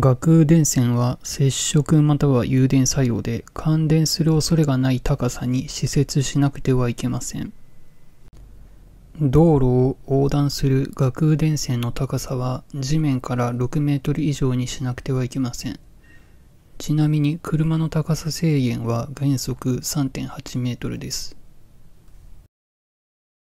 学電線は接触または誘電作用で感電する恐れがない高さに施設しなくてはいけません。道路を横断する学電線の高さは地面から6メートル以上にしなくてはいけません。ちなみに車の高さ制限は原則3.8メートルです。